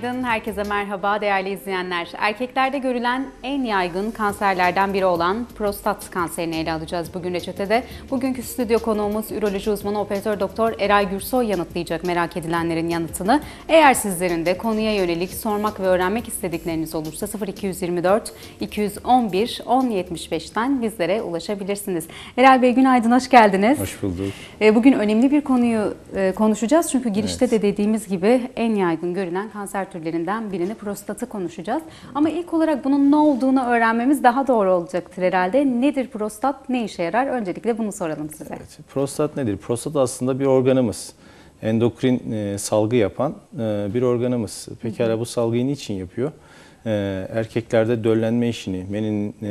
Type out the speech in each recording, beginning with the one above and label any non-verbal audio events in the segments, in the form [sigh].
Günaydın, herkese merhaba değerli izleyenler. Erkeklerde görülen en yaygın kanserlerden biri olan prostat kanserini ele alacağız bugün reçetede. Bugünkü stüdyo konuğumuz üroloji uzmanı operatör doktor Eray Gürsoy yanıtlayacak merak edilenlerin yanıtını. Eğer sizlerin de konuya yönelik sormak ve öğrenmek istedikleriniz olursa 0224 211 1075'ten bizlere ulaşabilirsiniz. Eray Bey günaydın, hoş geldiniz. Hoş bulduk. E, bugün önemli bir konuyu e, konuşacağız çünkü girişte evet. de dediğimiz gibi en yaygın görülen kanser türlerinden birini prostatı konuşacağız. Ama ilk olarak bunun ne olduğunu öğrenmemiz daha doğru olacaktır herhalde. Nedir prostat, ne işe yarar? Öncelikle bunu soralım size. Evet, prostat nedir? Prostat aslında bir organımız. Endokrin e, salgı yapan e, bir organımız. Pekala bu salgıyı niçin yapıyor? E, erkeklerde döllenme işini, menin e,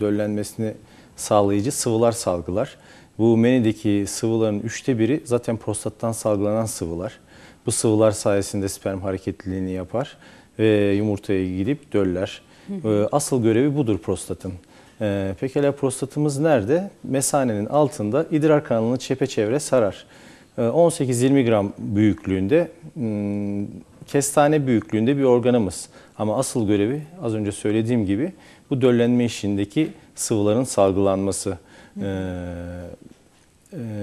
döllenmesini sağlayıcı sıvılar salgılar. Bu menideki sıvıların üçte biri zaten prostattan salgılanan sıvılar. Bu sıvılar sayesinde sperm hareketliliğini yapar ve yumurtaya gidip döller. Ee, asıl görevi budur prostatın. Ee, pekala prostatımız nerede? Mesanenin altında idrar kanalını çepeçevre sarar. 18-20 ee, gram büyüklüğünde, hmm, kestane büyüklüğünde bir organımız. Ama asıl görevi az önce söylediğim gibi bu döllenme işindeki sıvıların salgılanması. E,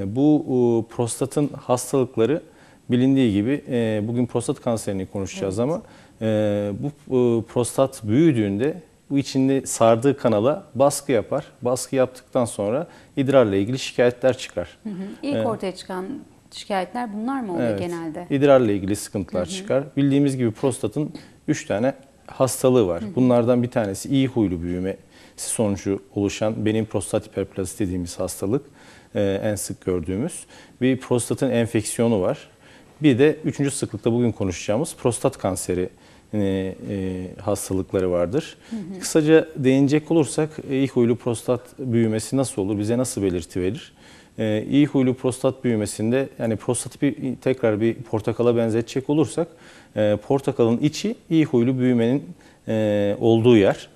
bu prostatın hastalıkları bilindiği gibi e, bugün prostat kanserini konuşacağız evet. ama e, bu e, prostat büyüdüğünde bu içinde sardığı kanala baskı yapar. Baskı yaptıktan sonra idrarla ilgili şikayetler çıkar. Hı hı. İlk ee, ortaya çıkan şikayetler bunlar mı oluyor evet, genelde? İdrarla ilgili sıkıntılar hı hı. çıkar. Bildiğimiz gibi prostatın 3 tane hastalığı var. Hı hı. Bunlardan bir tanesi iyi huylu büyüme sonucu oluşan benim prostat hiperplazisi dediğimiz hastalık. Ee, en sık gördüğümüz. Bir prostatın enfeksiyonu var. Bir de üçüncü sıklıkta bugün konuşacağımız prostat kanseri e, e, hastalıkları vardır. Hı hı. Kısaca değinecek olursak e, iyi huylu prostat büyümesi nasıl olur, bize nasıl belirti verir? İyi huylu prostat büyümesinde yani prostatı bir, tekrar bir portakala benzetecek olursak portakalın içi iyi huylu büyümenin olduğu yer.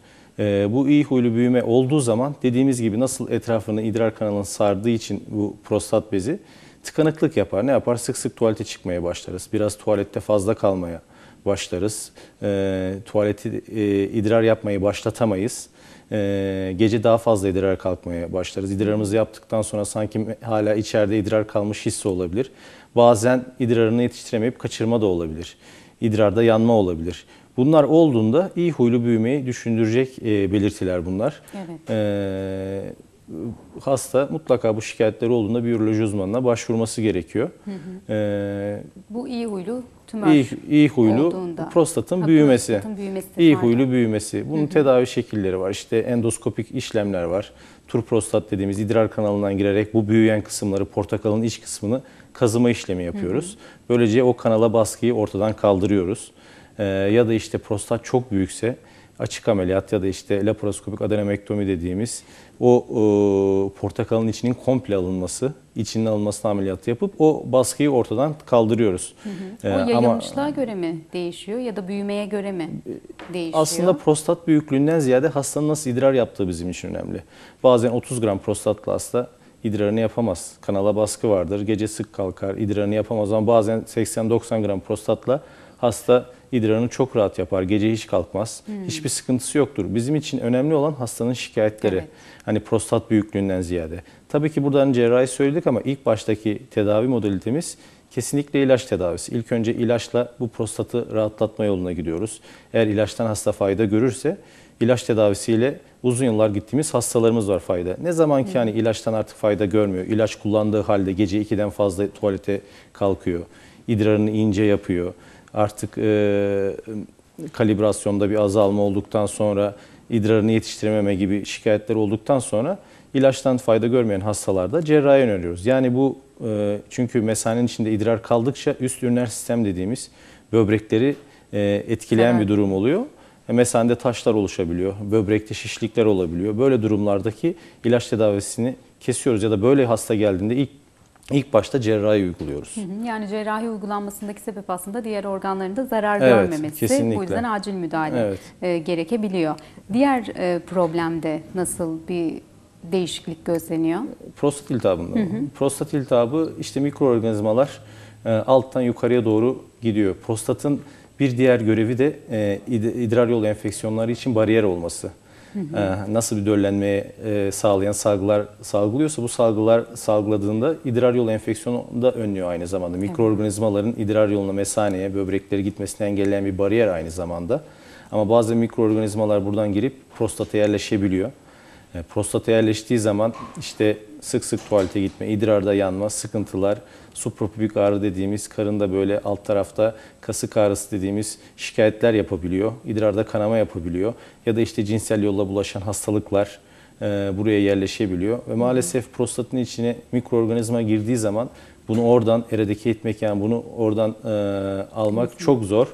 bu iyi huylu büyüme olduğu zaman dediğimiz gibi nasıl etrafını idrar kanalını sardığı için bu prostat bezi tıkanıklık yapar. Ne yapar? Sık sık tuvalete çıkmaya başlarız. Biraz tuvalette fazla kalmaya başlarız. E, tuvaleti e, idrar yapmayı başlatamayız. E, gece daha fazla idrar kalkmaya başlarız. İdrarımızı yaptıktan sonra sanki hala içeride idrar kalmış hissi olabilir. Bazen idrarını yetiştiremeyip kaçırma da olabilir. İdrarda yanma olabilir. Bunlar olduğunda iyi huylu büyümeyi düşündürecek e, belirtiler bunlar. Evet. E, hasta mutlaka bu şikayetleri olduğunda bir biyoloji uzmanına başvurması gerekiyor. Hı hı. Ee, bu iyi huylu tümör iyi, iyi huylu olduğunda. prostatın ha, büyümesi. Prostatın büyümesi. İyi huylu büyümesi. Bunun hı hı. tedavi şekilleri var. İşte endoskopik işlemler var. Tur prostat dediğimiz idrar kanalından girerek bu büyüyen kısımları, portakalın iç kısmını kazıma işlemi yapıyoruz. Hı hı. Böylece o kanala baskıyı ortadan kaldırıyoruz. Ee, ya da işte prostat çok büyükse açık ameliyat ya da işte laparoskopik adenomektomi dediğimiz o e, portakalın içinin komple alınması, içinin alınmasına ameliyatı yapıp o baskıyı ortadan kaldırıyoruz. Hı hı. E, o yayılmışlığa Ama, göre mi değişiyor ya da büyümeye göre mi değişiyor? Aslında prostat büyüklüğünden ziyade hastanın nasıl idrar yaptığı bizim için önemli. Bazen 30 gram prostatla hasta idrarını yapamaz. Kanala baskı vardır. Gece sık kalkar, idrarını yapamaz ama bazen 80-90 gram prostatla Hasta idrarını çok rahat yapar. Gece hiç kalkmaz. Hmm. Hiçbir sıkıntısı yoktur. Bizim için önemli olan hastanın şikayetleri. Evet. Hani prostat büyüklüğünden ziyade. Tabii ki buradan cerrahi söyledik ama ilk baştaki tedavi modalitemiz kesinlikle ilaç tedavisi. İlk önce ilaçla bu prostatı rahatlatma yoluna gidiyoruz. Eğer ilaçtan hasta fayda görürse ilaç tedavisiyle uzun yıllar gittiğimiz hastalarımız var fayda. Ne zaman ki hmm. hani ilaçtan artık fayda görmüyor. ilaç kullandığı halde gece 2'den fazla tuvalete kalkıyor. idrarını ince yapıyor artık e, kalibrasyonda bir azalma olduktan sonra idrarını yetiştirememe gibi şikayetler olduktan sonra ilaçtan fayda görmeyen hastalarda cerrahi öneriyoruz. Yani bu e, çünkü mesanenin içinde idrar kaldıkça üst üriner sistem dediğimiz böbrekleri e, etkileyen evet. bir durum oluyor. E, Mesanede taşlar oluşabiliyor, böbrekte şişlikler olabiliyor. Böyle durumlardaki ilaç tedavisini kesiyoruz ya da böyle hasta geldiğinde ilk İlk başta cerrahi uyguluyoruz. Yani cerrahi uygulanmasındaki sebep aslında diğer organlarında zarar evet, görmemesi. Kesinlikle. Bu yüzden acil müdahale evet. E, gerekebiliyor. Diğer e, problemde nasıl bir değişiklik gözleniyor? Prostat iltihabında. Hı Prostat iltihabı işte mikroorganizmalar e, alttan yukarıya doğru gidiyor. Prostatın bir diğer görevi de idrar yolu enfeksiyonları için bariyer olması e, nasıl bir döllenmeye sağlayan salgılar salgılıyorsa bu salgılar salgıladığında idrar yolu enfeksiyonu da önlüyor aynı zamanda. Mikroorganizmaların idrar yoluna, mesaneye, böbreklere gitmesini engelleyen bir bariyer aynı zamanda. Ama bazı mikroorganizmalar buradan girip prostata yerleşebiliyor. E, prostata yerleştiği zaman işte sık sık tuvalete gitme, idrarda yanma, sıkıntılar, supropubik ağrı dediğimiz karında böyle alt tarafta kasık ağrısı dediğimiz şikayetler yapabiliyor. İdrarda kanama yapabiliyor. Ya da işte cinsel yolla bulaşan hastalıklar e, buraya yerleşebiliyor. Ve maalesef prostatın içine mikroorganizma girdiği zaman bunu oradan eredeki etmek yani bunu oradan e, almak çok zor.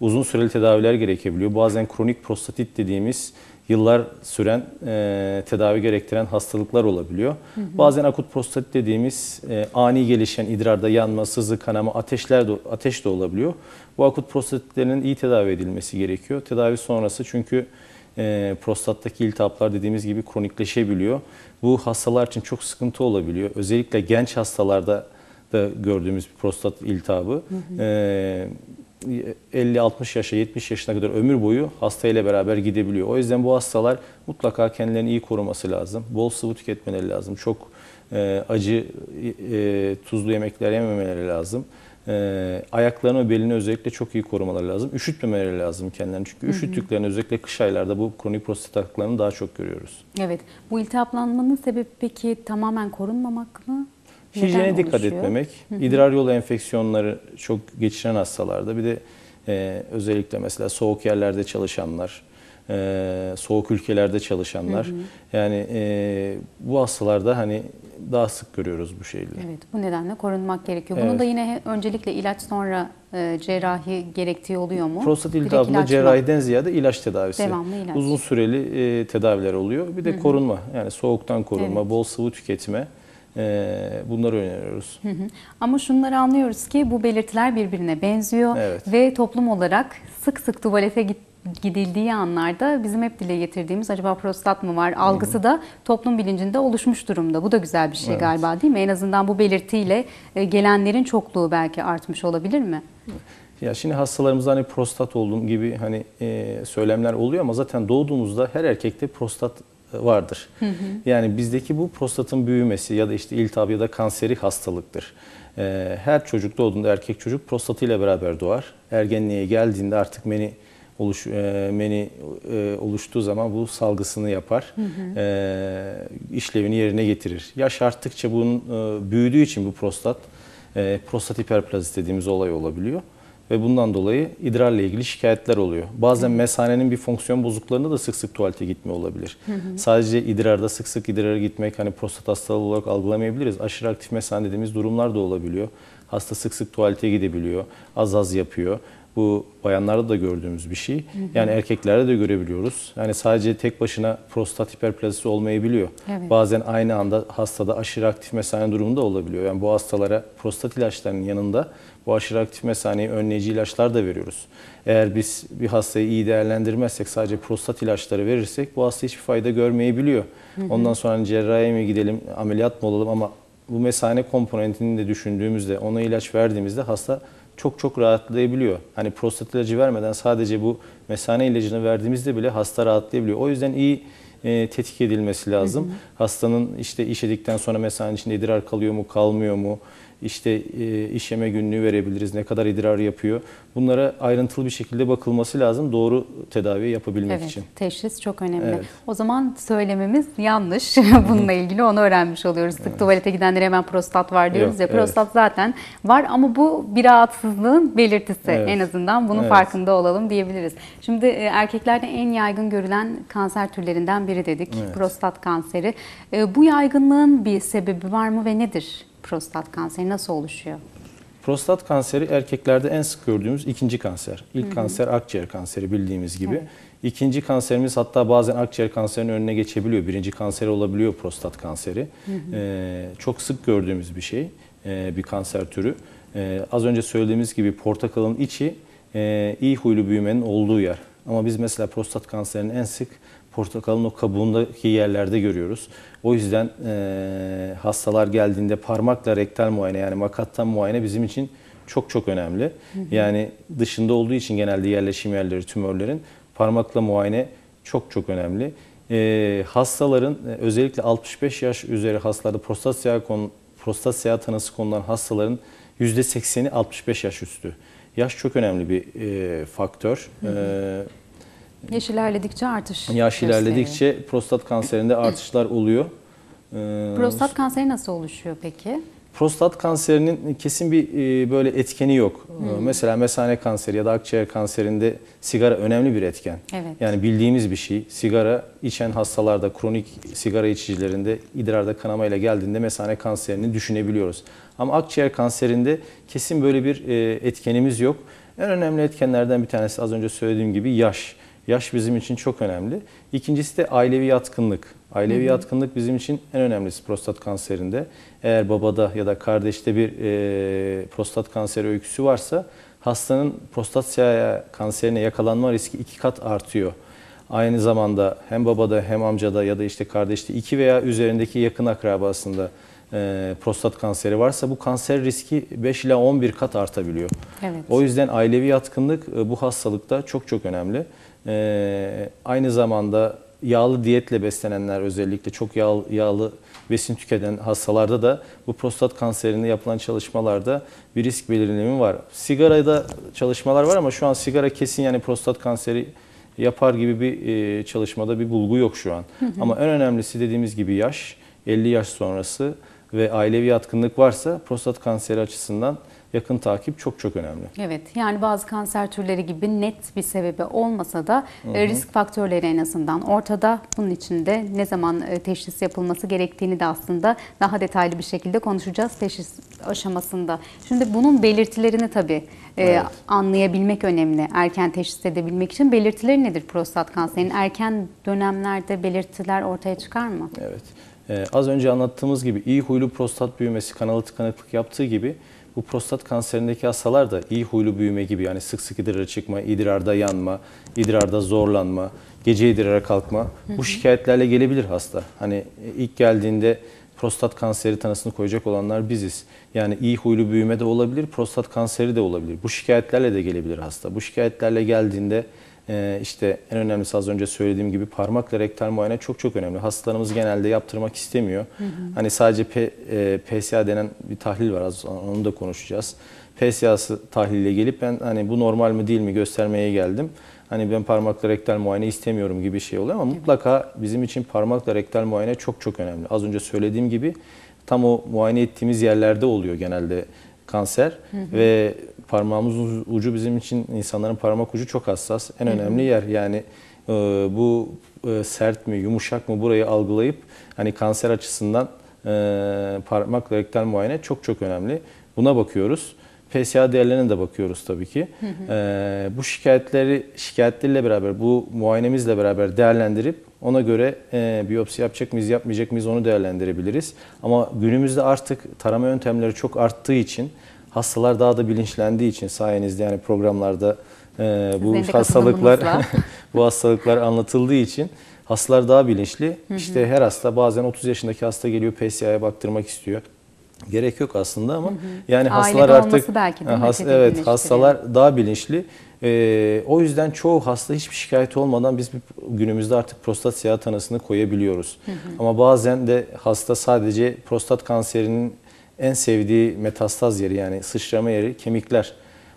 Uzun süreli tedaviler gerekebiliyor. Bazen kronik prostatit dediğimiz yıllar süren e, tedavi gerektiren hastalıklar olabiliyor. Hı hı. Bazen akut prostatit dediğimiz e, ani gelişen idrarda yanma, sızı, kanama, ateşler de, ateş de olabiliyor. Bu akut prostatitlerin iyi tedavi edilmesi gerekiyor. Tedavi sonrası çünkü e, prostattaki iltihaplar dediğimiz gibi kronikleşebiliyor. Bu hastalar için çok sıkıntı olabiliyor. Özellikle genç hastalarda da gördüğümüz bir prostat iltihabı. Hı hı. E, 50-60 yaşa, 70 yaşına kadar ömür boyu hastayla beraber gidebiliyor. O yüzden bu hastalar mutlaka kendilerini iyi koruması lazım. Bol sıvı tüketmeleri lazım. Çok e, acı, e, tuzlu yemekler yememeleri lazım. E, ayaklarını ve belini özellikle çok iyi korumaları lazım. Üşütmemeleri lazım kendilerini. Çünkü üşüttüklerini özellikle kış aylarda bu kronik prostat aklarını daha çok görüyoruz. Evet. Bu iltihaplanmanın sebebi peki tamamen korunmamak mı? Hijyene Neden dikkat oluşuyor? etmemek, idrar yolu enfeksiyonları çok geçiren hastalarda bir de e, özellikle mesela soğuk yerlerde çalışanlar, e, soğuk ülkelerde çalışanlar. Hı hı. Yani e, bu hastalarda hani daha sık görüyoruz bu şeyleri. Evet, bu nedenle korunmak gerekiyor. Evet. da yine öncelikle ilaç sonra e, cerrahi gerektiği oluyor mu? Prostat iltihabında cerrahiden ziyade ilaç tedavisi. Devamlı ilaç. Uzun süreli e, tedaviler oluyor. Bir de hı hı. korunma yani soğuktan korunma, evet. bol sıvı tüketme. Ee, bunları öneriyoruz. Ama şunları anlıyoruz ki bu belirtiler birbirine benziyor evet. ve toplum olarak sık sık tuvalete gittiğimiz gidildiği anlarda bizim hep dile getirdiğimiz acaba prostat mı var algısı da toplum bilincinde oluşmuş durumda. Bu da güzel bir şey evet. galiba değil mi? En azından bu belirtiyle e, gelenlerin çokluğu belki artmış olabilir mi? Ya şimdi hastalarımızda hani prostat oldum gibi hani e, söylemler oluyor ama zaten doğduğumuzda her erkekte prostat vardır. Hı hı. Yani bizdeki bu prostatın büyümesi ya da işte iltihap ya da kanseri hastalıktır. Ee, her çocuk doğduğunda erkek çocuk prostatıyla beraber doğar. Ergenliğe geldiğinde artık meni oluş e, meni e, oluştuğu zaman bu salgısını yapar. Hı hı. E, işlevini yerine getirir. Yaş arttıkça bunun e, büyüdüğü için bu prostat e, prostat hiperplazi dediğimiz olay olabiliyor ve bundan dolayı idrarla ilgili şikayetler oluyor. Bazen mesanenin bir fonksiyon bozukluğunda da sık sık tuvalete gitme olabilir. Sadece idrarda sık sık idrara gitmek hani prostat hastalığı olarak algılamayabiliriz. Aşırı aktif mesane dediğimiz durumlar da olabiliyor. Hasta sık sık tuvalete gidebiliyor, az az yapıyor. Bu bayanlarda da gördüğümüz bir şey. Yani erkeklerde de görebiliyoruz. Yani sadece tek başına prostat hiperplazisi olmayabiliyor. Evet. Bazen aynı anda hastada aşırı aktif mesane durumunda olabiliyor. Yani bu hastalara prostat ilaçlarının yanında bu aşırı aktif mesaneye önleyici ilaçlar da veriyoruz. Eğer biz bir hastayı iyi değerlendirmezsek sadece prostat ilaçları verirsek bu hasta hiçbir fayda görmeyebiliyor. Hı hı. Ondan sonra hani cerrahiye mi gidelim, ameliyat mı olalım ama bu mesane komponentini de düşündüğümüzde ona ilaç verdiğimizde hasta çok çok rahatlayabiliyor. Hani prostat ilacı vermeden sadece bu mesane ilacını verdiğimizde bile hasta rahatlayabiliyor. O yüzden iyi e, tetik edilmesi lazım. Hı hı. Hastanın işte işedikten sonra mesanenin içinde idrar kalıyor mu, kalmıyor mu? işte e, iş yeme günlüğü verebiliriz, ne kadar idrar yapıyor. Bunlara ayrıntılı bir şekilde bakılması lazım doğru tedavi yapabilmek evet, için. Teşhis çok önemli. Evet. O zaman söylememiz yanlış. [laughs] Bununla ilgili onu öğrenmiş oluyoruz. Sık evet. tuvalete gidenlere hemen prostat var diyoruz Yok, ya. Prostat evet. zaten var ama bu bir rahatsızlığın belirtisi evet. en azından. Bunun evet. farkında olalım diyebiliriz. Şimdi e, erkeklerde en yaygın görülen kanser türlerinden biri dedik. Evet. Prostat kanseri. E, bu yaygınlığın bir sebebi var mı ve nedir? prostat kanseri nasıl oluşuyor? Prostat kanseri erkeklerde en sık gördüğümüz ikinci kanser. İlk hı hı. kanser akciğer kanseri bildiğimiz gibi. Evet. İkinci kanserimiz hatta bazen akciğer kanserinin önüne geçebiliyor. Birinci kanser olabiliyor prostat kanseri. Ee, çok sık gördüğümüz bir şey, ee, bir kanser türü. Ee, az önce söylediğimiz gibi portakalın içi e, iyi huylu büyümenin olduğu yer. Ama biz mesela prostat kanserinin en sık portakalın o kabuğundaki yerlerde görüyoruz. O yüzden e, hastalar geldiğinde parmakla rektal muayene yani makattan muayene bizim için çok çok önemli. Hı hı. Yani dışında olduğu için genelde yerleşim yerleri tümörlerin parmakla muayene çok çok önemli. E, hastaların özellikle 65 yaş üzeri hastalarda prostat siyah, konu, prostat siyah tanısı konulan hastaların %80'i 65 yaş üstü. Yaş çok önemli bir e, faktör. Hı hı. E, Yaş ilerledikçe artış. Yaş ilerledikçe prostat kanserinde artışlar oluyor. Ee, prostat kanseri nasıl oluşuyor peki? Prostat kanserinin kesin bir e, böyle etkeni yok. Hmm. Mesela mesane kanseri ya da akciğer kanserinde sigara önemli bir etken. Evet. Yani bildiğimiz bir şey. Sigara içen hastalarda, kronik sigara içicilerinde idrarda kanamayla geldiğinde mesane kanserini düşünebiliyoruz. Ama akciğer kanserinde kesin böyle bir e, etkenimiz yok. En önemli etkenlerden bir tanesi az önce söylediğim gibi yaş. Yaş bizim için çok önemli. İkincisi de ailevi yatkınlık. Ailevi hı hı. yatkınlık bizim için en önemlisi prostat kanserinde. Eğer babada ya da kardeşte bir e, prostat kanseri öyküsü varsa hastanın prostat kanserine yakalanma riski iki kat artıyor. Aynı zamanda hem babada hem amcada ya da işte kardeşte iki veya üzerindeki yakın akrabasında prostat kanseri varsa bu kanser riski 5 ila 11 kat artabiliyor. Evet. O yüzden ailevi yatkınlık bu hastalıkta çok çok önemli. E, aynı zamanda yağlı diyetle beslenenler özellikle çok yağlı, yağlı besin tüketen hastalarda da bu prostat kanserinde yapılan çalışmalarda bir risk belirlemi var. Sigarada çalışmalar var ama şu an sigara kesin yani prostat kanseri yapar gibi bir e, çalışmada bir bulgu yok şu an. Ama en önemlisi dediğimiz gibi yaş, 50 yaş sonrası ve ailevi yatkınlık varsa prostat kanseri açısından yakın takip çok çok önemli. Evet yani bazı kanser türleri gibi net bir sebebi olmasa da Hı-hı. E, risk faktörleri en azından ortada. Bunun için de ne zaman e, teşhis yapılması gerektiğini de aslında daha detaylı bir şekilde konuşacağız teşhis aşamasında. Şimdi bunun belirtilerini tabii e, evet. anlayabilmek önemli. Erken teşhis edebilmek için belirtileri nedir prostat kanserinin? Erken dönemlerde belirtiler ortaya çıkar mı? Evet. Ee, az önce anlattığımız gibi iyi huylu prostat büyümesi, kanalı tıkanıklık yaptığı gibi bu prostat kanserindeki hastalar da iyi huylu büyüme gibi yani sık sık idrara çıkma, idrarda yanma, idrarda zorlanma, gece idrara kalkma bu şikayetlerle gelebilir hasta. Hani e, ilk geldiğinde prostat kanseri tanısını koyacak olanlar biziz. Yani iyi huylu büyüme de olabilir, prostat kanseri de olabilir. Bu şikayetlerle de gelebilir hasta. Bu şikayetlerle geldiğinde ee, işte en önemlisi az önce söylediğim gibi parmakla rektal muayene çok çok önemli. Hastalarımız genelde yaptırmak istemiyor. Hı hı. Hani sadece P, e, PSA denen bir tahlil var az onu da konuşacağız. PSA'sı tahliliyle gelip ben hani bu normal mi değil mi göstermeye geldim. Hani ben parmakla rektal muayene istemiyorum gibi şey oluyor ama mutlaka bizim için parmakla rektal muayene çok çok önemli. Az önce söylediğim gibi tam o muayene ettiğimiz yerlerde oluyor genelde kanser hı hı. ve parmağımızın ucu bizim için insanların parmak ucu çok hassas. En önemli yer yani e, bu e, sert mi yumuşak mı burayı algılayıp hani kanser açısından e, parmak rektal muayene çok çok önemli. Buna bakıyoruz. PSA değerlerine de bakıyoruz tabii ki. bu şikayetleri şikayetleriyle beraber bu muayenemizle beraber değerlendirip ona göre biyopsi yapacak mıyız yapmayacak mıyız onu değerlendirebiliriz. Ama günümüzde artık tarama yöntemleri çok arttığı için hastalar daha da bilinçlendiği için sayenizde yani programlarda e, bu Sizin hastalıklar [laughs] bu hastalıklar anlatıldığı için hastalar daha bilinçli. Hı hı. İşte her hasta bazen 30 yaşındaki hasta geliyor PSA'ya baktırmak istiyor. Gerek yok aslında ama hı hı. yani hastalar artık belki, has, evet hastalar daha bilinçli. Ee, o yüzden çoğu hasta hiçbir şikayet olmadan biz günümüzde artık prostat siyah tanısını koyabiliyoruz. Hı hı. Ama bazen de hasta sadece prostat kanserinin en sevdiği metastaz yeri yani sıçrama yeri kemikler.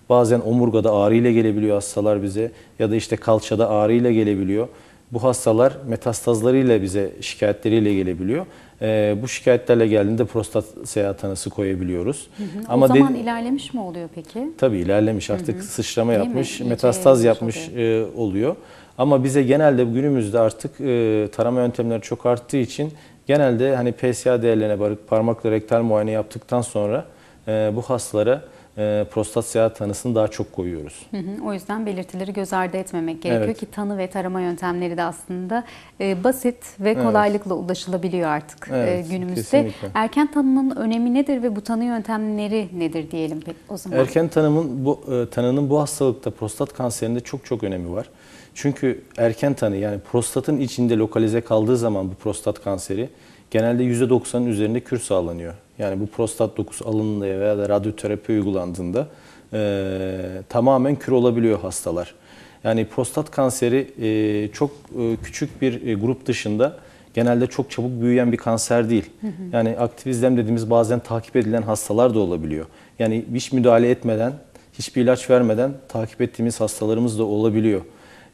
Bazen omurgada ağrıyla gelebiliyor hastalar bize ya da işte kalçada ağrıyla gelebiliyor. Bu hastalar metastazlarıyla bize şikayetleriyle gelebiliyor. Ee, bu şikayetlerle geldiğinde prostat seyahat anası koyabiliyoruz. Hı hı. Ama o zaman de, ilerlemiş mi oluyor peki? Tabii ilerlemiş artık hı hı. sıçrama Değil yapmış, metastaz yapmış oluyor. E, oluyor. Ama bize genelde günümüzde artık e, tarama yöntemleri çok arttığı için Genelde hani PSA değerlerine bakıp parmakla rektal muayene yaptıktan sonra e, bu hastalara e, prostat siyah tanısını daha çok koyuyoruz. Hı hı, o yüzden belirtileri göz ardı etmemek gerekiyor evet. ki tanı ve tarama yöntemleri de aslında e, basit ve kolaylıkla evet. ulaşılabiliyor artık e, evet, e, günümüzde. Kesinlikle. Erken tanının önemi nedir ve bu tanı yöntemleri nedir diyelim o zaman? Erken tanımın bu e, tanının bu hastalıkta prostat kanserinde çok çok önemi var. Çünkü erken tanı yani prostatın içinde lokalize kaldığı zaman bu prostat kanseri genelde %90'ın üzerinde kür sağlanıyor. Yani bu prostat dokusu alındığında veya da radyoterapi uygulandığında e, tamamen kür olabiliyor hastalar. Yani prostat kanseri e, çok e, küçük bir e, grup dışında genelde çok çabuk büyüyen bir kanser değil. Hı hı. Yani aktivizm dediğimiz bazen takip edilen hastalar da olabiliyor. Yani hiç müdahale etmeden, hiçbir ilaç vermeden takip ettiğimiz hastalarımız da olabiliyor.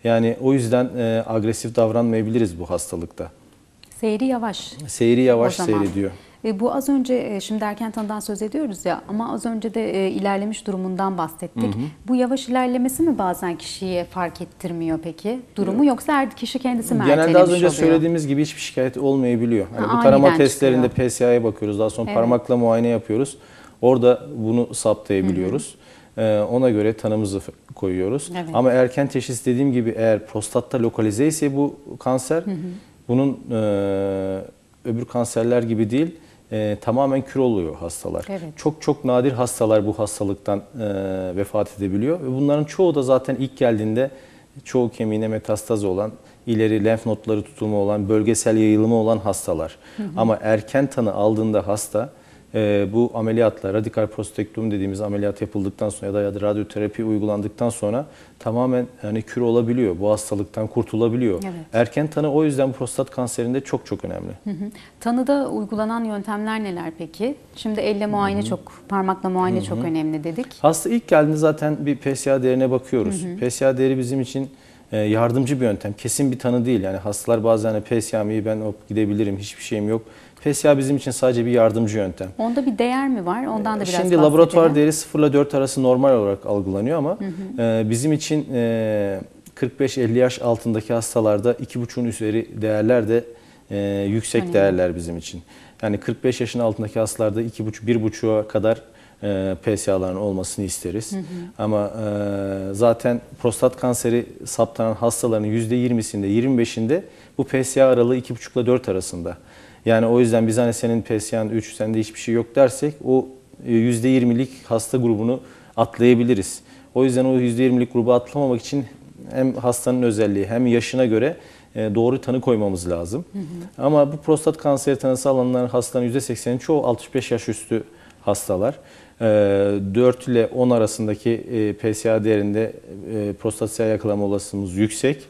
Yani o yüzden e, agresif davranmayabiliriz bu hastalıkta. Seyri yavaş. Seyri yavaş seyrediyor. E, bu az önce e, şimdi erken tanıdan söz ediyoruz ya ama az önce de e, ilerlemiş durumundan bahsettik. Hı hı. Bu yavaş ilerlemesi mi bazen kişiye fark ettirmiyor peki durumu ee, yoksa er kişi kendisi mi Genelde az önce oluyor? söylediğimiz gibi hiçbir şikayet olmayabiliyor. Yani ha, bu tarama testlerinde PSA'ya bakıyoruz daha sonra evet. parmakla muayene yapıyoruz. Orada bunu saptayabiliyoruz. Hı hı. Ee, ona göre tanımızı koyuyoruz. Evet. Ama erken teşhis dediğim gibi eğer prostatta lokalize ise bu kanser hı hı. bunun e, öbür kanserler gibi değil e, tamamen kür oluyor hastalar. Evet. Çok çok nadir hastalar bu hastalıktan e, vefat edebiliyor. Ve bunların çoğu da zaten ilk geldiğinde çoğu kemiğine metastaz olan, ileri lenf notları tutumu olan, bölgesel yayılımı olan hastalar. Hı hı. Ama erken tanı aldığında hasta e, bu ameliyatla, radikal prostektomi dediğimiz ameliyat yapıldıktan sonra ya da ya da radyoterapi uygulandıktan sonra tamamen yani kür olabiliyor. Bu hastalıktan kurtulabiliyor. Evet. Erken tanı o yüzden prostat kanserinde çok çok önemli. Hı hı. Tanıda uygulanan yöntemler neler peki? Şimdi elle muayene hı hı. çok, parmakla muayene hı hı. çok önemli dedik. Hasta ilk geldiğinde zaten bir PSA değerine bakıyoruz. Hı hı. PSA değeri bizim için e, yardımcı bir yöntem. Kesin bir tanı değil. Yani hastalar bazen hani PSYA'yı ben hop gidebilirim hiçbir şeyim yok. PSA bizim için sadece bir yardımcı yöntem. Onda bir değer mi var? Ondan da e, biraz Şimdi laboratuvar değeri 0 ile 4 arası normal olarak algılanıyor ama hı hı. E, bizim için 45-50 yaş altındaki hastalarda 2,5'un üzeri değerler de yüksek Önemli. değerler bizim için. Yani 45 yaşın altındaki hastalarda 2,5-1,5'a kadar e, ee, PSA'ların olmasını isteriz. Hı hı. Ama e, zaten prostat kanseri saptanan hastaların %20'sinde 25'inde bu PSA aralığı 2,5 ile 4 arasında. Yani o yüzden biz hani senin PSA'n 3 sende hiçbir şey yok dersek o %20'lik e, hasta grubunu atlayabiliriz. O yüzden o %20'lik grubu atlamamak için hem hastanın özelliği hem yaşına göre e, doğru tanı koymamız lazım. Hı hı. Ama bu prostat kanseri tanısı alanların hastaların %80'in çoğu 65 yaş üstü hastalar. 4 ee, ile 10 arasındaki e, PSA değerinde e, prostat yakalama olasılığımız yüksek.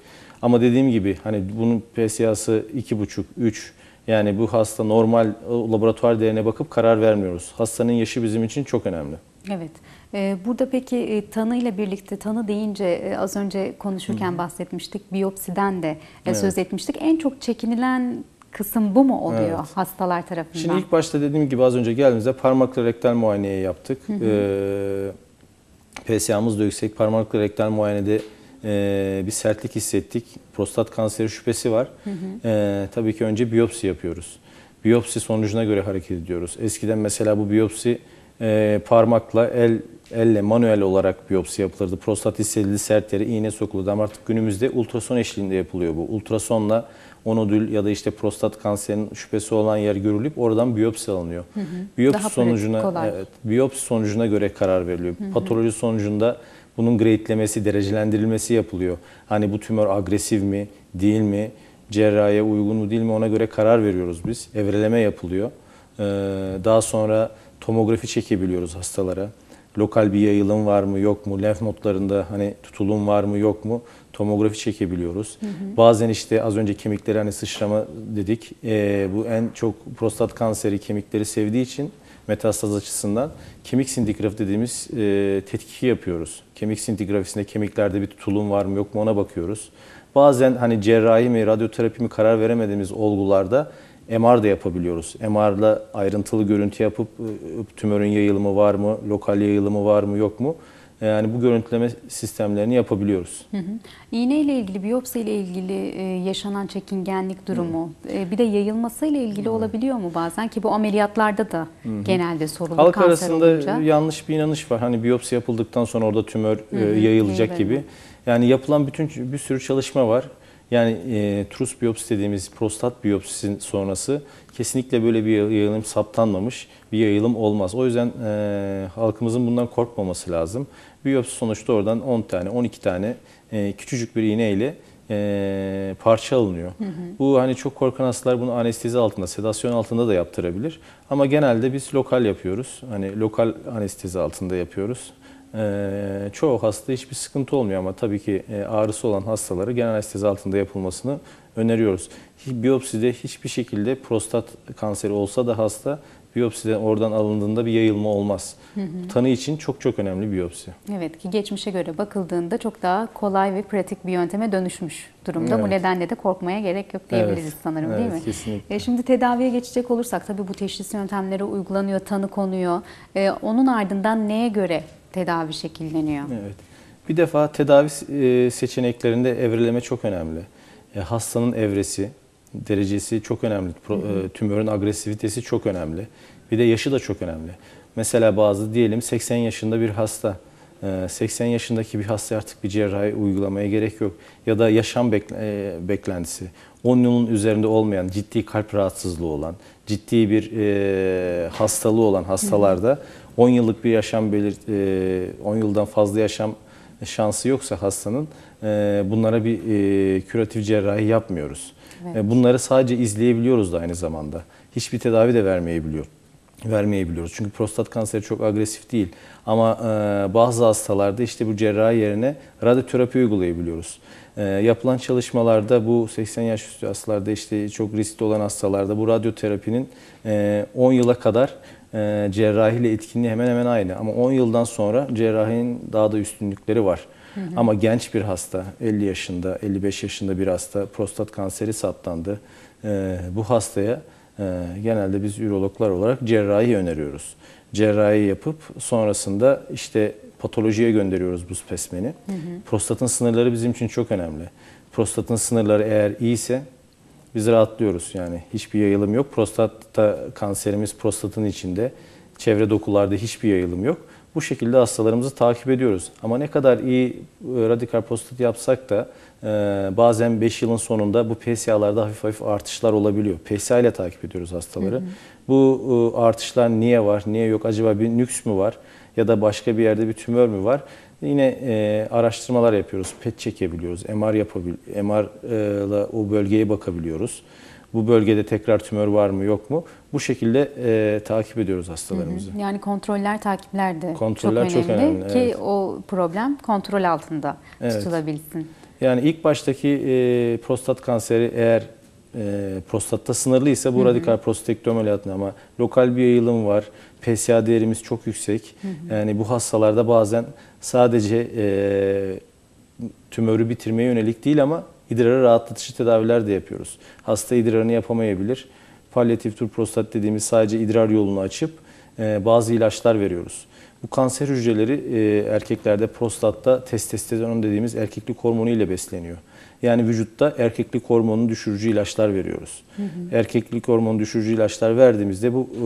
Ama dediğim gibi hani bunun PSA'sı 2,5, 3 yani bu hasta normal e, laboratuvar değerine bakıp karar vermiyoruz. Hastanın yaşı bizim için çok önemli. Evet. Ee, burada peki tanı ile birlikte tanı deyince az önce konuşurken bahsetmiştik biyopsiden de söz evet. etmiştik. En çok çekinilen kısım bu mu oluyor evet. hastalar tarafından? Şimdi ilk başta dediğim gibi az önce geldiğimizde parmakla rektal muayeneyi yaptık. Hı hı. Ee, PSA'mız da yüksek. Parmakla rektal muayenede e, bir sertlik hissettik. Prostat kanseri şüphesi var. Hı hı. Ee, tabii ki önce biyopsi yapıyoruz. Biyopsi sonucuna göre hareket ediyoruz. Eskiden mesela bu biyopsi e, parmakla, el elle manuel olarak biyopsi yapılırdı. Prostat hissedildi, sert yere iğne sokulurdu ama artık günümüzde ultrason eşliğinde yapılıyor bu. Ultrasonla o nodül ya da işte prostat kanserinin şüphesi olan yer görülüp oradan biyopsi alınıyor. Hı hı. Biyopsi Daha sonucuna evet, biyopsi sonucuna göre karar veriliyor. Hı hı. Patoloji sonucunda bunun grade'lemesi, derecelendirilmesi yapılıyor. Hani bu tümör agresif mi, değil mi, cerrahiye uygun mu değil mi ona göre karar veriyoruz biz. Evreleme yapılıyor. Ee, daha sonra tomografi çekebiliyoruz hastalara. Lokal bir yayılım var mı yok mu, lenf notlarında hani tutulum var mı yok mu tomografi çekebiliyoruz. Hı hı. Bazen işte az önce kemikleri hani sıçrama dedik. E, bu en çok prostat kanseri kemikleri sevdiği için metastaz açısından kemik sintigrafi dediğimiz e, tetkiki yapıyoruz. Kemik sintigrafisinde kemiklerde bir tutulum var mı yok mu ona bakıyoruz. Bazen hani cerrahi mi radyoterapi mi karar veremediğimiz olgularda MR da yapabiliyoruz. MR'la ayrıntılı görüntü yapıp e, tümörün yayılımı var mı, lokal yayılımı var mı yok mu ee, yani bu görüntüleme sistemlerini yapabiliyoruz. Hı hı. İğne ile ilgili, biyopsi ile ilgili e, yaşanan çekingenlik durumu, hı. E, bir de yayılması ile ilgili hı. olabiliyor mu bazen ki bu ameliyatlarda da hı hı. genelde sorun. Halk Kanser arasında olunca... yanlış bir inanış var. Hani biyopsi yapıldıktan sonra orada tümör e, hı hı. yayılacak hı gibi. Yani yapılan bütün bir sürü çalışma var. Yani e, trus biyopsi dediğimiz prostat biyopsisi sonrası kesinlikle böyle bir yayılım saptanmamış, bir yayılım olmaz. O yüzden e, halkımızın bundan korkmaması lazım. Biyopsi sonuçta oradan 10 tane, 12 tane e, küçücük bir iğneyle e, parça alınıyor. Hı hı. Bu hani çok korkan hastalar bunu anestezi altında, sedasyon altında da yaptırabilir. Ama genelde biz lokal yapıyoruz. Hani lokal anestezi altında yapıyoruz. E, çoğu hasta hiçbir sıkıntı olmuyor ama tabii ki e, ağrısı olan hastaları genel anestezi altında yapılmasını öneriyoruz. Biyopside hiçbir şekilde prostat kanseri olsa da hasta biyopsiden oradan alındığında bir yayılma olmaz. Hı hı. Tanı için çok çok önemli biyopsi. Evet ki geçmişe göre bakıldığında çok daha kolay ve pratik bir yönteme dönüşmüş durumda. Evet. Bu nedenle de korkmaya gerek yok diyebiliriz evet. sanırım evet, değil mi? Kesinlikle. E, şimdi tedaviye geçecek olursak tabii bu teşhis yöntemleri uygulanıyor, tanı konuyor. E, onun ardından neye göre tedavi şekilleniyor? Evet. Bir defa tedavi e, seçeneklerinde evreleme çok önemli. E, hastanın evresi, derecesi çok önemli. Pro, e, tümörün agresivitesi çok önemli. Bir de yaşı da çok önemli. Mesela bazı diyelim 80 yaşında bir hasta. 80 e, yaşındaki bir hasta artık bir cerrahi uygulamaya gerek yok. Ya da yaşam e, beklentisi 10 yılın üzerinde olmayan, ciddi kalp rahatsızlığı olan, ciddi bir e, hastalığı olan hastalarda 10 yıllık bir yaşam belir, 10 yıldan fazla yaşam şansı yoksa hastanın ee, bunlara bir e, küratif cerrahi yapmıyoruz. Evet. Ee, bunları sadece izleyebiliyoruz da aynı zamanda. Hiçbir tedavi de vermeyebiliyor vermeyebiliyoruz. Çünkü prostat kanseri çok agresif değil. Ama e, bazı hastalarda işte bu cerrahi yerine radyoterapi uygulayabiliyoruz. Ee, yapılan çalışmalarda bu 80 yaş üstü hastalarda işte çok riskli olan hastalarda bu radyoterapinin 10 e, yıla kadar cerrahiyle etkinliği hemen hemen aynı. Ama 10 yıldan sonra cerrahinin daha da üstünlükleri var. Hı Ama genç bir hasta, 50 yaşında, 55 yaşında bir hasta prostat kanseri saptandı. E, bu hastaya e, genelde biz ürologlar olarak cerrahi öneriyoruz. Cerrahi yapıp sonrasında işte patolojiye gönderiyoruz bu spesmeni. Hı hı. Prostatın sınırları bizim için çok önemli. Prostatın sınırları eğer iyiyse biz rahatlıyoruz yani hiçbir yayılım yok. Prostatta kanserimiz prostatın içinde. Çevre dokularda hiçbir yayılım yok. Bu şekilde hastalarımızı takip ediyoruz. Ama ne kadar iyi e, radikal prostat yapsak da e, bazen 5 yılın sonunda bu PSA'larda hafif hafif artışlar olabiliyor. PSA ile takip ediyoruz hastaları. Hı hı. Bu e, artışlar niye var, niye yok? Acaba bir nüks mü var ya da başka bir yerde bir tümör mü var? Yine e, araştırmalar yapıyoruz. PET çekebiliyoruz. MR yapabiliyoruz. MR ile o bölgeye bakabiliyoruz. Bu bölgede tekrar tümör var mı yok mu? Bu şekilde e, takip ediyoruz hastalarımızı. Hı hı. Yani kontroller, takipler de kontroller çok önemli. Çok önemli ki evet. o problem kontrol altında evet. tutulabilsin. Yani ilk baştaki e, prostat kanseri eğer e, prostatta sınırlıysa bu hı hı. radikal prostatektomi ameliyatına ama lokal bir yayılım var. PSA değerimiz çok yüksek. Hı hı. Yani bu hastalarda bazen sadece e, tümörü bitirmeye yönelik değil ama idrarı rahatlatıcı tedaviler de yapıyoruz. Hasta idrarını yapamayabilir. Palyatif tür prostat dediğimiz sadece idrar yolunu açıp e, bazı ilaçlar veriyoruz. Bu kanser hücreleri e, erkeklerde prostatta testosteron dediğimiz erkeklik hormonu ile besleniyor. Yani vücutta erkeklik hormonunu düşürücü ilaçlar veriyoruz. Hı hı. Erkeklik hormonu düşürücü ilaçlar verdiğimizde bu e,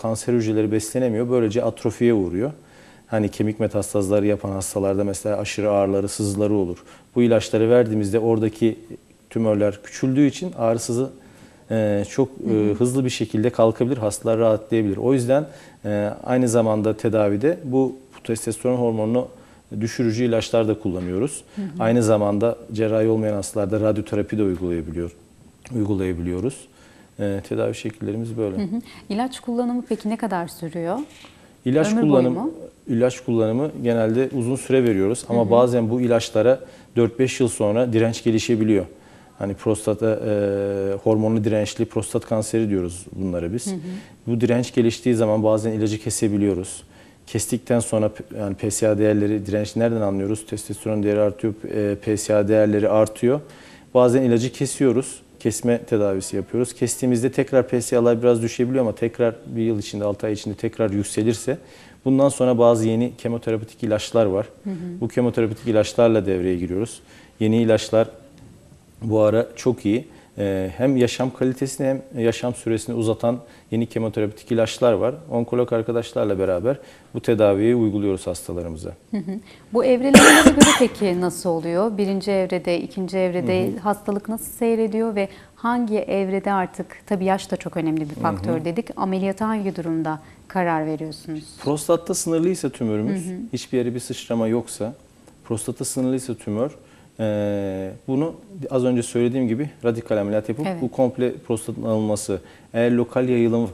kanser hücreleri beslenemiyor. Böylece atrofiye uğruyor. Hani kemik metastazları yapan hastalarda mesela aşırı ağrıları, sızıları olur bu ilaçları verdiğimizde oradaki tümörler küçüldüğü için ağrısızı e, çok e, hızlı bir şekilde kalkabilir, hastalar rahatlayabilir. O yüzden e, aynı zamanda tedavide bu testosteron hormonunu düşürücü ilaçlar da kullanıyoruz. Aynı zamanda cerrahi olmayan hastalarda radyoterapi de uygulayabiliyor, uygulayabiliyoruz. tedavi şekillerimiz böyle. İlaç kullanımı peki ne kadar sürüyor? İlaç Ömür kullanımı ilaç kullanımı genelde uzun süre veriyoruz ama hı hı. bazen bu ilaçlara 4-5 yıl sonra direnç gelişebiliyor. Hani prostata e, hormonlu dirençli prostat kanseri diyoruz bunlara biz. Hı hı. Bu direnç geliştiği zaman bazen ilacı kesebiliyoruz. Kestikten sonra yani PSA değerleri direnç nereden anlıyoruz? Testosteron değeri artıyor, e, PSA değerleri artıyor. Bazen ilacı kesiyoruz. Kesme tedavisi yapıyoruz. Kestiğimizde tekrar PSA'lar biraz düşebiliyor ama tekrar bir yıl içinde, 6 ay içinde tekrar yükselirse Bundan sonra bazı yeni kemoterapetik ilaçlar var. Hı hı. Bu kemoterapetik ilaçlarla devreye giriyoruz. Yeni ilaçlar bu ara çok iyi. Ee, hem yaşam kalitesini hem yaşam süresini uzatan yeni kemoterapötik ilaçlar var. Onkolog arkadaşlarla beraber bu tedaviyi uyguluyoruz hastalarımıza. Bu evrelerine göre peki nasıl oluyor? Birinci evrede, ikinci evrede hastalık nasıl seyrediyor ve hangi evrede artık, tabii yaş da çok önemli bir faktör dedik, ameliyata hangi durumda karar veriyorsunuz? Prostatta sınırlıysa tümörümüz, hiçbir yere bir sıçrama yoksa, prostata sınırlıysa tümör, ee, bunu az önce söylediğim gibi radikal ameliyat yapıp evet. bu komple prostatın alınması, eğer lokal yayılım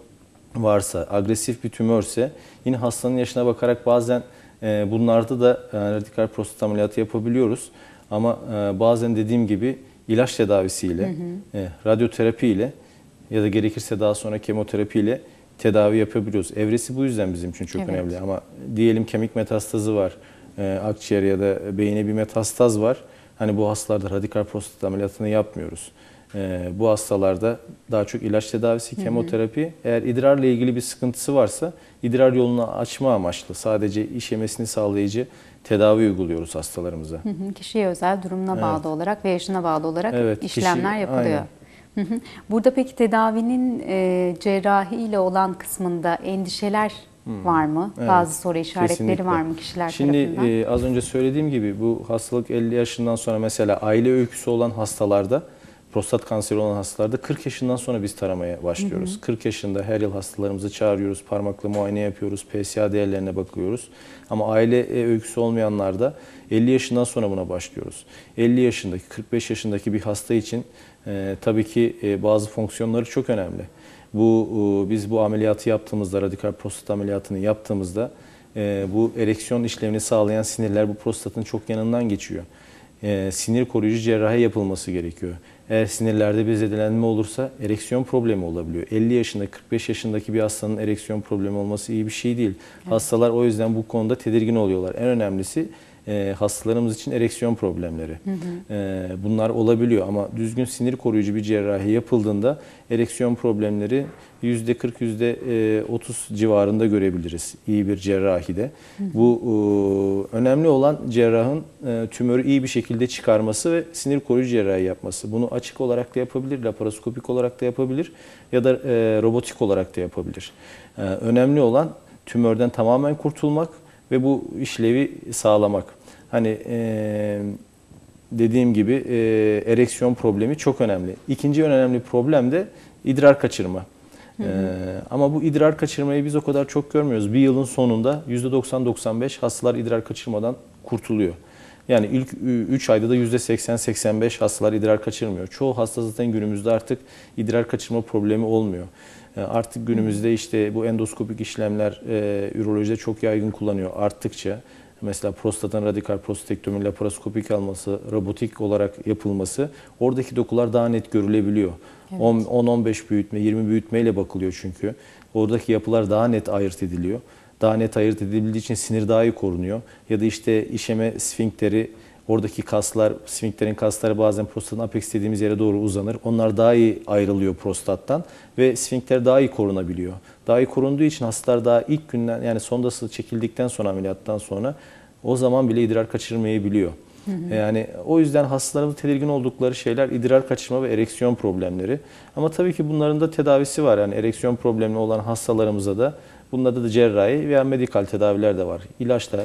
varsa, agresif bir tümörse yine hastanın yaşına bakarak bazen e, bunlarda da e, radikal prostat ameliyatı yapabiliyoruz. Ama e, bazen dediğim gibi ilaç tedavisiyle, hı hı. radyoterapiyle ya da gerekirse daha sonra kemoterapiyle tedavi yapabiliyoruz. Evresi bu yüzden bizim için çok evet. önemli. Ama diyelim kemik metastazı var, akciğer ya da beyine bir metastaz var Hani bu hastalarda radikal prostat ameliyatını yapmıyoruz. Ee, bu hastalarda daha çok ilaç tedavisi, kemoterapi. Hı hı. Eğer idrarla ilgili bir sıkıntısı varsa idrar yolunu açma amaçlı sadece işemesini sağlayıcı tedavi uyguluyoruz hastalarımıza. Hı hı, kişiye özel durumuna evet. bağlı olarak ve yaşına bağlı olarak evet, işlemler kişi, yapılıyor. Aynen. Burada peki tedavinin e, cerrahi ile olan kısmında endişeler Hmm. Var mı? Evet, Bazı soru işaretleri kesinlikle. var mı kişiler Şimdi, tarafından? Şimdi e, az önce söylediğim gibi bu hastalık 50 yaşından sonra mesela aile öyküsü olan hastalarda prostat kanseri olan hastalarda 40 yaşından sonra biz taramaya başlıyoruz. Hı hı. 40 yaşında her yıl hastalarımızı çağırıyoruz, parmakla muayene yapıyoruz, PSA değerlerine bakıyoruz. Ama aile e, öyküsü olmayanlarda 50 yaşından sonra buna başlıyoruz. 50 yaşındaki, 45 yaşındaki bir hasta için e, tabii ki e, bazı fonksiyonları çok önemli. Bu e, biz bu ameliyatı yaptığımızda radikal prostat ameliyatını yaptığımızda e, bu ereksiyon işlevini sağlayan sinirler bu prostatın çok yanından geçiyor. E, sinir koruyucu cerrahi yapılması gerekiyor. Eğer sinirlerde bir zedelenme olursa ereksiyon problemi olabiliyor. 50 yaşında 45 yaşındaki bir hastanın ereksiyon problemi olması iyi bir şey değil. Evet. Hastalar o yüzden bu konuda tedirgin oluyorlar. En önemlisi e, hastalarımız için ereksiyon problemleri. Hı hı. E, bunlar olabiliyor ama düzgün sinir koruyucu bir cerrahi yapıldığında ereksiyon problemleri %40 %30 e, civarında görebiliriz iyi bir cerrahide. Hı. Bu e, önemli olan cerrahın e, tümörü iyi bir şekilde çıkarması ve sinir koruyucu cerrahi yapması. Bunu açık olarak da yapabilir, laparoskopik olarak da yapabilir ya da e, robotik olarak da yapabilir. E, önemli olan tümörden tamamen kurtulmak ve bu işlevi sağlamak. Hani e, dediğim gibi e, ereksiyon problemi çok önemli. İkinci önemli problem de idrar kaçırma. Hı hı. Ee, ama bu idrar kaçırmayı biz o kadar çok görmüyoruz. Bir yılın sonunda %90-95 hastalar idrar kaçırmadan kurtuluyor. Yani ilk 3 ayda da %80-85 hastalar idrar kaçırmıyor. Çoğu hasta zaten günümüzde artık idrar kaçırma problemi olmuyor. E, artık günümüzde işte bu endoskopik işlemler e, ürolojide çok yaygın kullanıyor arttıkça. Mesela prostatın radikal prostatektomi laparoskopik alması, robotik olarak yapılması oradaki dokular daha net görülebiliyor. Evet. 10-15 büyütme, 20 büyütmeyle bakılıyor çünkü. Oradaki yapılar daha net ayırt ediliyor daha net ayırt edilebildiği için sinir daha iyi korunuyor. Ya da işte işeme sfinkteri, oradaki kaslar, sfinkterin kasları bazen prostatın apex dediğimiz yere doğru uzanır. Onlar daha iyi ayrılıyor prostattan ve sfinkter daha iyi korunabiliyor. Daha iyi korunduğu için hastalar daha ilk günden yani sondası çekildikten sonra ameliyattan sonra o zaman bile idrar kaçırmayabiliyor. Hı e, Yani o yüzden hastaların tedirgin oldukları şeyler idrar kaçırma ve ereksiyon problemleri. Ama tabii ki bunların da tedavisi var. Yani ereksiyon problemi olan hastalarımıza da bunun adı da cerrahi veya medikal tedaviler de var. İlaçla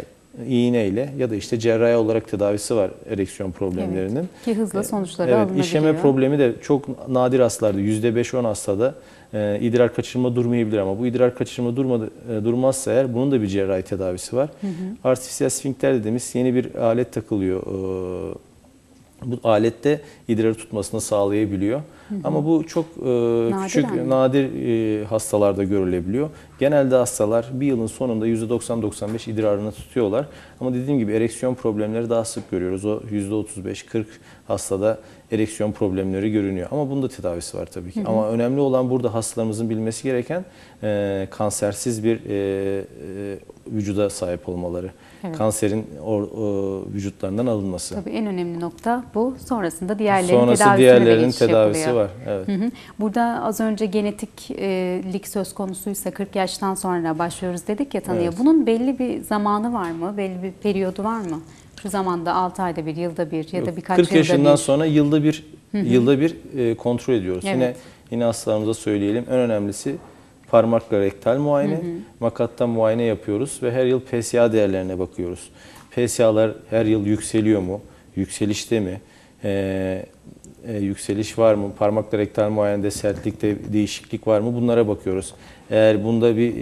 iğneyle ya da işte cerrahi olarak tedavisi var ereksiyon problemlerinin. Evet, ki hızla e, sonuçları evet, alınabiliyor. İşeme problemi de çok nadir hastalarda %5-10 hastada e, idrar kaçırma durmayabilir ama bu idrar kaçırma durmadı, e, durmazsa eğer bunun da bir cerrahi tedavisi var. Hı hı. Artificial sfinkter dediğimiz yeni bir alet takılıyor e, bu alette idrarı tutmasını sağlayabiliyor. Hı hı. Ama bu çok e, nadir küçük, mi? nadir e, hastalarda görülebiliyor. Genelde hastalar bir yılın sonunda %90-95 idrarını tutuyorlar. Ama dediğim gibi ereksiyon problemleri daha sık görüyoruz. O %35-40 hastada ereksiyon problemleri görünüyor. Ama bunun da tedavisi var tabii ki. Hı hı. Ama önemli olan burada hastalarımızın bilmesi gereken e, kansersiz bir e, e, vücuda sahip olmaları evet. kanserin or, o, vücutlarından alınması. Tabii en önemli nokta bu. Sonrasında diğerlerin Sonrası tedavisine diğerlerin de tedavisi var. Evet. Hı hı. Burada az önce genetiklik e, söz konusuysa 40 yaştan sonra başlıyoruz dedik ya tanıya. Evet. Bunun belli bir zamanı var mı? Belli bir periyodu var mı? Şu zamanda 6 ayda bir, yılda bir ya da birkaç 40 yılda 40 yaşından bir... sonra yılda bir hı hı. yılda bir e, kontrol ediyoruz. Evet. Yine yine hastalarımıza söyleyelim. En önemlisi parmakla rektal muayene, hı hı. makatta muayene yapıyoruz ve her yıl PSA değerlerine bakıyoruz. PSA'lar her yıl yükseliyor mu? Yükselişte mi? Ee, e, yükseliş var mı? Parmakla rektal muayenede sertlikte değişiklik var mı? Bunlara bakıyoruz. Eğer bunda bir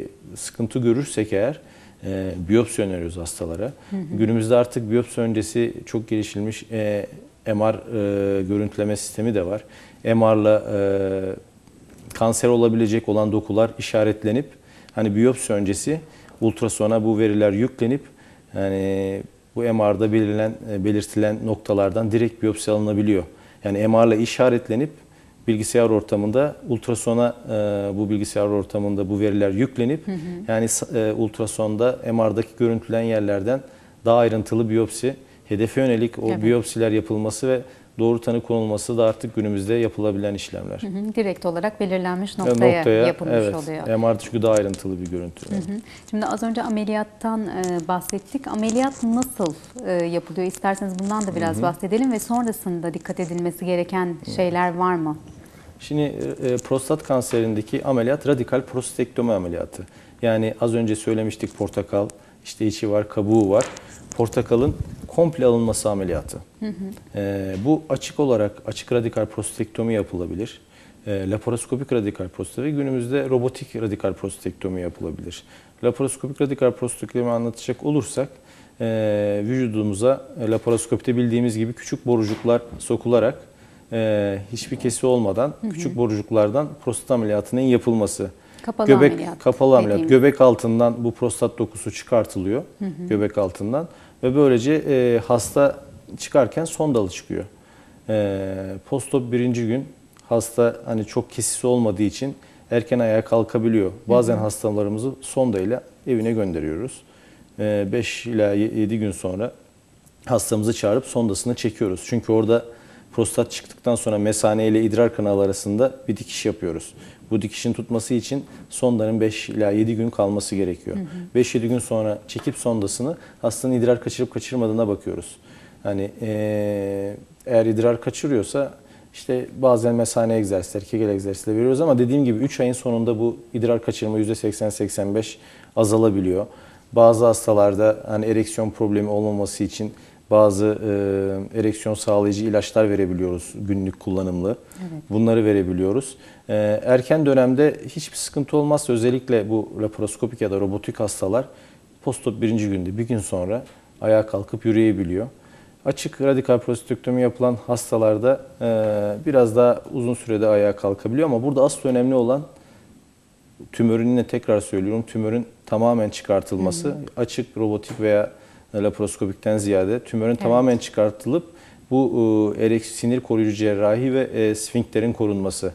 e, sıkıntı görürsek eğer e, biyopsi öneriyoruz hastalara. Hı hı. Günümüzde artık biyopsi öncesi çok gelişilmiş e, MR e, görüntüleme sistemi de var. MR'la e, kanser olabilecek olan dokular işaretlenip hani biyopsi öncesi ultrasona bu veriler yüklenip yani bu MR'da belirlen, belirtilen noktalardan direkt biyopsi alınabiliyor. Yani MR ile işaretlenip bilgisayar ortamında ultrasona e, bu bilgisayar ortamında bu veriler yüklenip hı hı. yani e, ultrasonda MR'daki görüntülen yerlerden daha ayrıntılı biyopsi hedefe yönelik o evet. biyopsiler yapılması ve doğru tanı konulması da artık günümüzde yapılabilen işlemler. Hı hı, direkt olarak belirlenmiş noktaya, noktaya yapılmış evet, oluyor. MR çünkü daha ayrıntılı bir görüntü. Hı hı. Şimdi az önce ameliyattan e, bahsettik. Ameliyat nasıl e, yapılıyor? İsterseniz bundan da biraz hı hı. bahsedelim ve sonrasında dikkat edilmesi gereken hı. şeyler var mı? Şimdi e, e prostat kanserindeki ameliyat radikal prostatektomi ameliyatı. Yani az önce söylemiştik portakal, işte içi var, kabuğu var. Portakalın komple alınması ameliyatı. Hı hı. E, ee, bu açık olarak açık radikal prostatektomi yapılabilir. E, laparoskopik radikal prostatektomi günümüzde robotik radikal prostatektomi yapılabilir. Laparoskopik radikal prostatektomi anlatacak olursak e, vücudumuza e, laparoskopide bildiğimiz gibi küçük borucuklar sokularak e, hiçbir kesi olmadan hı hı. küçük borucuklardan prostat ameliyatının yapılması. Kapalı göbek, ameliyat. Kapalı ameliyat. Göbek altından bu prostat dokusu çıkartılıyor. Hı hı. Göbek altından. Ve böylece e, hasta çıkarken son dalı çıkıyor. E, postop birinci gün hasta hani çok kesisi olmadığı için erken ayağa kalkabiliyor. Bazen hastalarımızı sondayla evine gönderiyoruz. 5 e, ila 7 gün sonra hastamızı çağırıp sondasını çekiyoruz. Çünkü orada prostat çıktıktan sonra mesane ile idrar kanalı arasında bir dikiş yapıyoruz. Bu dikişin tutması için sondanın 5 ila 7 gün kalması gerekiyor. 5-7 gün sonra çekip sondasını hastanın idrar kaçırıp kaçırmadığına bakıyoruz. Hani eğer idrar kaçırıyorsa işte bazen mesane egzersizler, kegel egzersizleri veriyoruz ama dediğim gibi 3 ayın sonunda bu idrar kaçırma %80-85 azalabiliyor. Bazı hastalarda hani ereksiyon problemi olmaması için bazı e, ereksiyon sağlayıcı ilaçlar verebiliyoruz günlük kullanımlı. Evet. Bunları verebiliyoruz. E, erken dönemde hiçbir sıkıntı olmazsa özellikle bu laparoskopik ya da robotik hastalar postop birinci günde bir gün sonra ayağa kalkıp yürüyebiliyor. Açık radikal prostatektomi yapılan hastalarda e, biraz daha uzun sürede ayağa kalkabiliyor ama burada asıl önemli olan tümörün yine tekrar söylüyorum tümörün tamamen çıkartılması. Hı hı. Açık robotik veya laparoskopikten ziyade tümörün evet. tamamen çıkartılıp bu e, sinir koruyucu cerrahi ve e, sfinkterin korunması.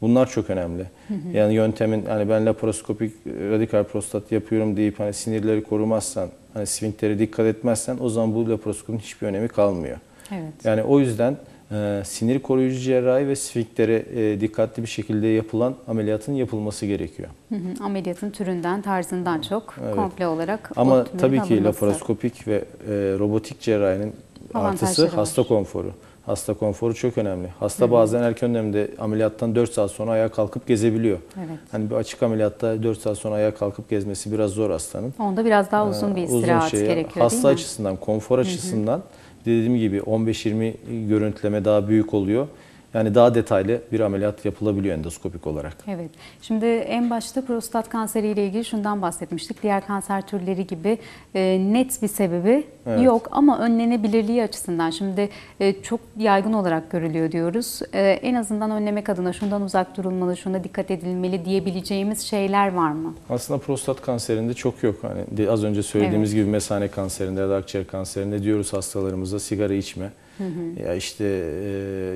Bunlar çok önemli. Hı hı. Yani yöntemin hani ben laparoskopik e, radikal prostat yapıyorum deyip hani sinirleri korumazsan, hani sfinktere dikkat etmezsen o zaman bu laparoskopun hiçbir önemi kalmıyor. Evet. Yani o yüzden ee, sinir koruyucu cerrahi ve sfinktere e, dikkatli bir şekilde yapılan ameliyatın yapılması gerekiyor. Hı hı, ameliyatın türünden, tarzından çok evet. komple olarak Ama tabii ki alınması. laparoskopik ve e, robotik cerrahinin artısı var. hasta konforu. Hasta konforu çok önemli. Hasta Hı -hı. bazen erken dönemde ameliyattan 4 saat sonra ayağa kalkıp gezebiliyor. Evet. Hani bir açık ameliyatta 4 saat sonra ayağa kalkıp gezmesi biraz zor hastanın. Onda biraz daha ee, uzun bir istirahat ee, uzun şeye, gerekiyor Hasta açısından, konfor açısından Hı -hı. Açısından Dediğim gibi 15-20 görüntüleme daha büyük oluyor. Yani daha detaylı bir ameliyat yapılabiliyor endoskopik olarak. Evet. Şimdi en başta prostat kanseri ile ilgili şundan bahsetmiştik. Diğer kanser türleri gibi e, net bir sebebi evet. yok ama önlenebilirliği açısından şimdi e, çok yaygın olarak görülüyor diyoruz. E, en azından önlemek adına şundan uzak durulmalı, şuna dikkat edilmeli diyebileceğimiz şeyler var mı? Aslında prostat kanserinde çok yok. Hani az önce söylediğimiz evet. gibi mesane kanserinde ya da akciğer kanserinde diyoruz hastalarımıza sigara içme Hı Ya işte e,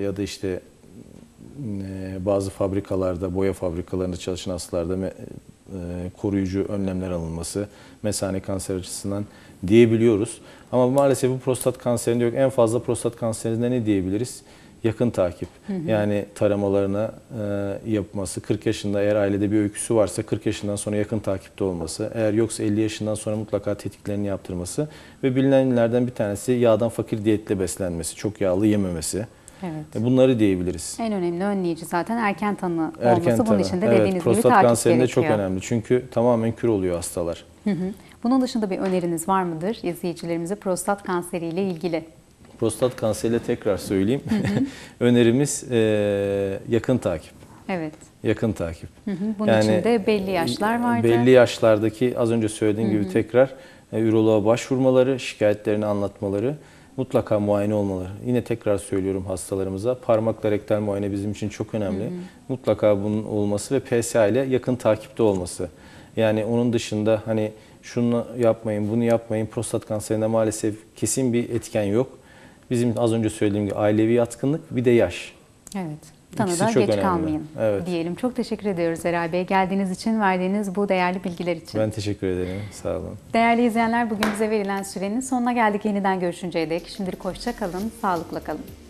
ya da işte e, bazı fabrikalarda, boya fabrikalarında çalışan hastalarda e, koruyucu önlemler alınması, mesane kanser açısından diyebiliyoruz. Ama maalesef bu prostat kanserinde yok. En fazla prostat kanserinde ne diyebiliriz? yakın takip. Hı hı. Yani taramalarını e, yapması, 40 yaşında eğer ailede bir öyküsü varsa 40 yaşından sonra yakın takipte olması, eğer yoksa 50 yaşından sonra mutlaka tetiklerini yaptırması ve bilinenlerden bir tanesi yağdan fakir diyetle beslenmesi, çok yağlı yememesi. Evet. E, bunları diyebiliriz. En önemli önleyici zaten erken tanı olması. Erken Bunun için de evet, dediğiniz prostat gibi takip kanserinde gerekiyor. çok önemli. Çünkü tamamen kür oluyor hastalar. Hı hı. Bunun dışında bir öneriniz var mıdır izleyicilerimize prostat kanseriyle ilgili? prostat kanseriyle tekrar söyleyeyim. Hı hı. [laughs] Önerimiz e, yakın takip. Evet. Yakın takip. Hı hı. Bunun yani, için belli yaşlar e, vardı. Belli yaşlardaki az önce söylediğim hı hı. gibi tekrar e, üroloğa başvurmaları, şikayetlerini anlatmaları, mutlaka muayene olmaları. Yine tekrar söylüyorum hastalarımıza parmakla rektal muayene bizim için çok önemli. Hı hı. Mutlaka bunun olması ve PSA ile yakın takipte olması. Yani onun dışında hani şunu yapmayın, bunu yapmayın prostat kanserinde maalesef kesin bir etken yok. Bizim az önce söylediğim gibi ailevi yatkınlık bir de yaş. Evet. Tanıda geç önemli. kalmayın evet. diyelim. Çok teşekkür ediyoruz Eray Bey. Geldiğiniz için, verdiğiniz bu değerli bilgiler için. Ben teşekkür ederim. Sağ olun. Değerli izleyenler bugün bize verilen sürenin sonuna geldik. Yeniden görüşünceye dek şimdilik hoşça kalın, sağlıkla kalın.